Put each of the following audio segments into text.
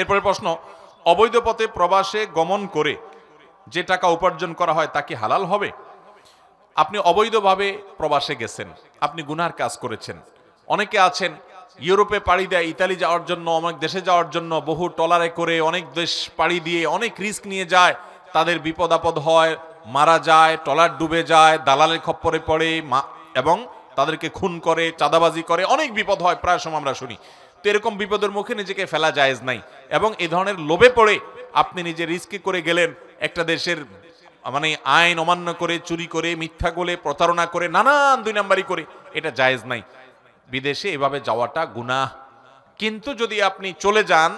এরপরে প্রশ্ন অবৈধ পথে প্রবাসে গমন করে যে টাকা উপার্জন করা হয় তা কি হালাল হবে আপনি অবৈধভাবে প্রবাসে গেছেন আপনি গুনার কাজ করেছেন অনেকে আছেন ইউরোপে পাড়ি দেয় ইতালি যাওয়ার জন্য অনেক দেশে যাওয়ার জন্য বহু টলারে করে অনেক দেশ পাড়ি দিয়ে অনেক রিস্ক নিয়ে যায় তাদের বিপদ আপদ হয় মারা যায় টলার ডুবে যায় দালালের খপ্পরে পড়ে এবং তাদেরকে খুন করে চাঁদাবাজি করে অনেক বিপদ হয় প্রায় সময় আমরা শুনি তো এরকম বিপদের মুখে নিজেকে ফেলা জায়েজ নাই এবং এই ধরনের লোভে পড়ে আপনি নিজে রিস্কি করে গেলেন একটা দেশের মানে আইন অমান্য করে চুরি করে মিথ্যা গোলে প্রতারণা করে নানান দুই নাম্বারি করে এটা জায়েজ নাই বিদেশে এভাবে যাওয়াটা গুনাহ কিন্তু যদি আপনি চলে যান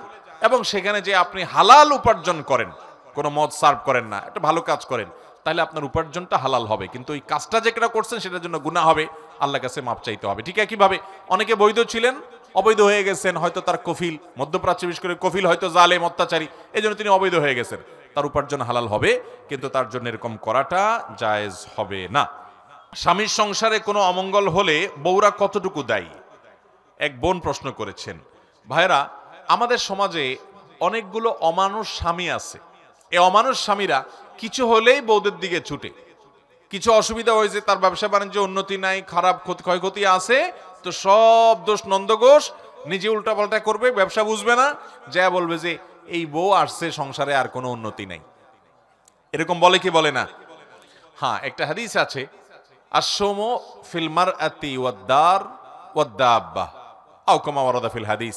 এবং সেখানে যে আপনি হালাল উপার্জন করেন কোনো মদ সার্ভ করেন না একটা ভালো কাজ করেন তাহলে আপনার উপার্জনটা হালাল হবে কিন্তু ওই কাজটা যেটা করছেন সেটার জন্য গুণা হবে আল্লাহ কাছে মাপ চাইতে হবে ঠিক একইভাবে অনেকে বৈধ ছিলেন অবৈধ হয়ে গেছেন হয়তো তার কফিল মধ্যপ্রাচ্য বিশেষ করে কফিল হয়তো জালেম অত্যাচারী এই জন্য তিনি অবৈধ হয়ে গেছেন তার উপার্জন হালাল হবে কিন্তু তার জন্য এরকম করাটা জায়েজ হবে না স্বামীর সংসারে কোনো অমঙ্গল হলে বউরা কতটুকু দায়ী এক বোন প্রশ্ন করেছেন ভাইরা আমাদের সমাজে অনেকগুলো অমানুষ স্বামী আছে এ অমানুষ স্বামীরা কিছু হলেই বৌদের দিকে ছুটে কিছু অসুবিধা হয়েছে তার ব্যবসা বাণিজ্য উন্নতি নাই খারাপ ক্ষয়ক্ষতি আছে তো সব দোষ নন্দঘোষ নিজে উল্টাপাল্টা করবে ব্যবসা বুঝবে না যা বলবে যে এই বউ আসছে সংসারে আর কোনো উন্নতি নাই এরকম বলে কি বলে না হ্যাঁ একটা হাদিস আছে আসম ফিলমার আতি ওয়াদ্দার ওয়াদ্দা আব্বা আউকমা ওয়ারদা ফিল হাদিস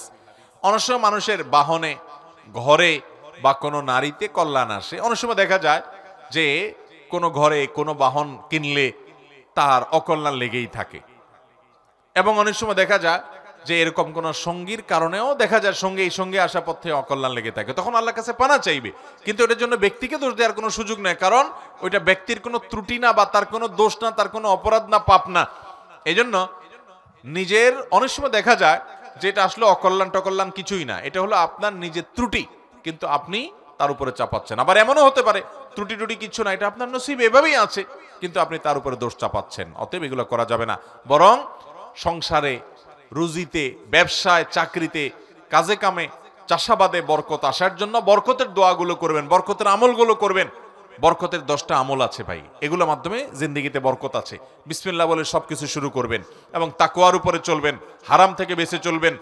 অনেক সময় মানুষের বাহনে ঘরে বা কোনো নারীতে কল্যাণ আসে অনেক সময় দেখা যায় যে কোনো ঘরে কোনো বাহন কিনলে তার অকল্যাণ লেগেই থাকে এবং অনেক সময় দেখা যায় যে এরকম কোন সঙ্গীর কারণেও দেখা যায় সঙ্গে এই সঙ্গে আসা পথে অকল্যাণ লেগে থাকে তখন আল্লাহ কাছে পানা চাইবে কিন্তু এটার জন্য ব্যক্তিকে দোষ দেওয়ার কোনো সুযোগ নেই কারণ ওইটা ব্যক্তির কোনো ত্রুটি না বা তার কোনো দোষ না তার কোনো অপরাধ না পাপ না এই জন্য নিজের অনেক সময় দেখা যায় যে এটা আসলে অকল্যাণ টকল্যাণ কিছুই না এটা হলো আপনার নিজের ত্রুটি কিন্তু আপনি তার উপরে চাপাচ্ছেন আবার এমনও হতে পারে ত্রুটি টুটি কিছু না এটা আপনার নসিব এভাবেই আছে কিন্তু আপনি তার উপরে দোষ চাপাচ্ছেন অতএব এগুলো করা যাবে না বরং সংসারে রুজিতে ব্যবসায় চাকরিতে কাজে কামে চাষাবাদে বরকত আসার জন্য বরকতের দোয়াগুলো করবেন বরকতের আমলগুলো করবেন বরকতের দশটা আমল আছে ভাই এগুলো মাধ্যমে জিন্দিগিতে বরকত আছে বিসমিল্লা বলে সব কিছু শুরু করবেন এবং তাকুয়ার উপরে চলবেন হারাম থেকে বেঁচে চলবেন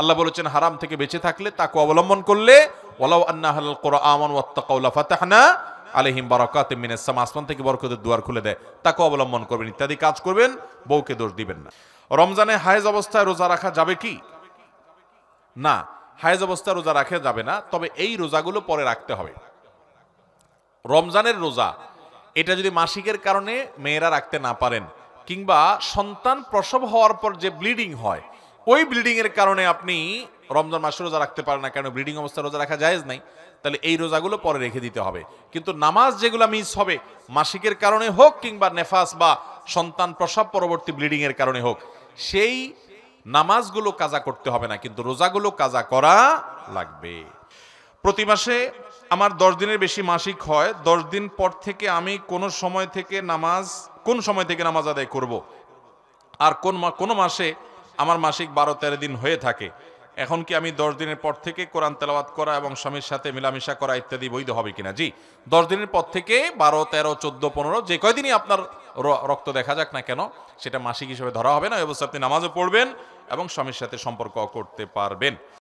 আল্লাহ বলেছেন হারাম থেকে বেঁচে থাকলে তাকে অবলম্বন করলে আলহিম বারাকাত আসমান থেকে বরকতের দুয়ার খুলে দেয় তাকে অবলম্বন করবেন ইত্যাদি কাজ করবেন বউকে দোষ দিবেন না রমজানে হায়েজ অবস্থায় রোজা রাখা যাবে কি না হায়েজ অবস্থায় রোজা রাখা যাবে না তবে এই রোজাগুলো পরে রাখতে হবে রমজানের রোজা এটা যদি মাসিকের কারণে মেয়েরা রাখতে না পারেন কিংবা সন্তান প্রসব হওয়ার পর যে ব্লিডিং হয় ওই ব্লিডিংয়ের কারণে আপনি রমজান মাসে রোজা রাখতে পারেন না কেন ব্লিডিং অবস্থায় রোজা রাখা যায়জ নাই তাহলে এই রোজাগুলো পরে রেখে দিতে হবে কিন্তু নামাজ যেগুলো মিস হবে মাসিকের কারণে হোক কিংবা নেফাস বা সন্তান প্রসব পরবর্তী ব্লিডিংয়ের কারণে হোক সেই নামাজগুলো কাজা করতে হবে না কিন্তু রোজাগুলো কাজা করা লাগবে প্রতি মাসে আমার দশ দিনের বেশি মাসিক হয় দশ দিন পর থেকে আমি কোন সময় থেকে নামাজ কোন সময় থেকে নামাজ আদায় করব। আর কোন কোনো মাসে আমার মাসিক বারো তেরো দিন হয়ে থাকে এখন কি আমি দশ দিনের পর থেকে কোরআন তেলাওয়াত করা এবং স্বামীর সাথে মিলামেশা করা ইত্যাদি বৈধ হবে কিনা জি দশ দিনের পর থেকে বারো তেরো চোদ্দো পনেরো যে কয়দিনই আপনার রক্ত দেখা যাক না কেন সেটা মাসিক হিসেবে ধরা হবে না এবছর আপনি নামাজও পড়বেন এবং স্বামীর সাথে সম্পর্ক করতে পারবেন